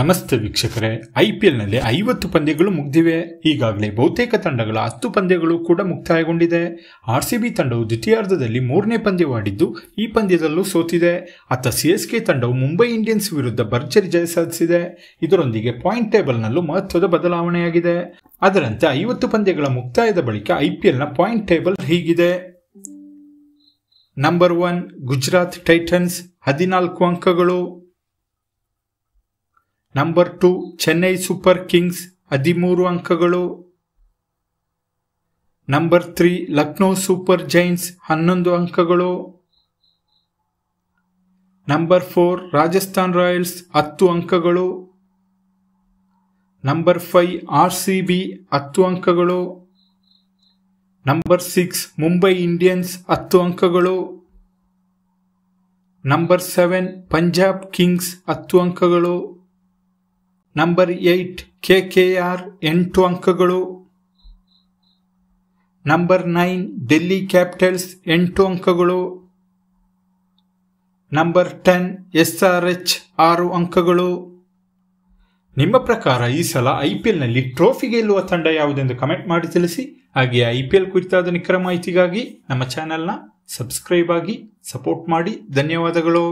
ನಮಸ್ತೆ ವೀಕ್ಷಕರೇ I P ಎಲ್ನಲ್ಲಿ ಐವತ್ತು ಪಂದ್ಯಗಳು ಮುಗ್ದಿವೆ ಈಗಾಗಲೇ ಬಹುತೇಕ ತಂಡಗಳ ಹತ್ತು ಪಂದ್ಯಗಳು ಕೂಡ ಮುಕ್ತಾಯಗೊಂಡಿದೆ ಆರ್ ಸಿ ಬಿ ತಂಡವು ದ್ವಿತೀಯಾರ್ಧದಲ್ಲಿ ಮೂರನೇ ಪಂದ್ಯವಾಡಿದ್ದು ಈ ಪಂದ್ಯದಲ್ಲೂ ಸೋತಿದೆ ಅತ್ತ ಸಿ ಎಸ್ ಕೆ ತಂಡವು ಮುಂಬೈ ಇಂಡಿಯನ್ಸ್ ವಿರುದ್ಧ ಭರ್ಜರಿ ಜಯ ಸಾಧಿಸಿದೆ ಇದರೊಂದಿಗೆ ಪಾಯಿಂಟ್ ಟೇಬಲ್ನಲ್ಲೂ ಮಹತ್ವದ ಬದಲಾವಣೆಯಾಗಿದೆ ಅದರಂತೆ ಐವತ್ತು ಪಂದ್ಯಗಳ ಮುಕ್ತಾಯದ ಬಳಿಕ ಐ ಪಿ ಎಲ್ನ ಪಾಯಿಂಟ್ ಟೇಬಲ್ ಹೀಗಿದೆ ನಂಬರ್ ಒನ್ ಗುಜರಾತ್ ಟೈಟನ್ಸ್ ಹದಿನಾಲ್ಕು ಅಂಕಗಳು number two Chennai Super Kings ಹದಿಮೂರು ಅಂಕಗಳು number three Lucknow Super Giants ಹನ್ನೊಂದು ಅಂಕಗಳು ನಂಬರ್ ಫೋರ್ ರಾಜಸ್ಥಾನ್ ರಾಯಲ್ಸ್ ಹತ್ತು ಅಂಕಗಳು number five R C B ಹತ್ತು ಅಂಕಗಳು ನಂಬರ್ ಸಿಕ್ಸ್ ಮುಂಬೈ ಇಂಡಿಯನ್ಸ್ ಹತ್ತು ಅಂಕಗಳು ನಂಬರ್ ಸೆವೆನ್ ಪಂಜಾಬ್ ಕಿಂಗ್ಸ್ ಹತ್ತು ಅಂಕಗಳು number eight K K R ಎಂಟು ಅಂಕಗಳು ನಂಬರ್ ನೈನ್ ಡೆಲ್ಲಿ ಕ್ಯಾಪಿಟಲ್ಸ್ ಎಂಟು ಅಂಕಗಳು number ten S R H ಆರು ಅಂಕಗಳು ನಿಮ್ಮ ಪ್ರಕಾರ ಈ ಸಲ ಐ ಪಿ ಎಲ್ನಲ್ಲಿ ಟ್ರೋಫಿ ಗೆಲ್ಲುವ ತಂಡ ಯಾವುದೆಂದು ಕಮೆಂಟ್ ಮಾಡಿ ತಿಳಿಸಿ ಹಾಗೆ ಐ ಪಿ ಎಲ್ ಕುರಿತಾದ ನಿಖರ ಮಾಹಿತಿಗಾಗಿ ನಮ್ಮ ಚಾನೆಲ್ನ ಸಬ್ಸ್ಕ್ರೈಬ್ ಆಗಿ ಸಪೋರ್ಟ್ ಮಾಡಿ ಧನ್ಯವಾದಗಳು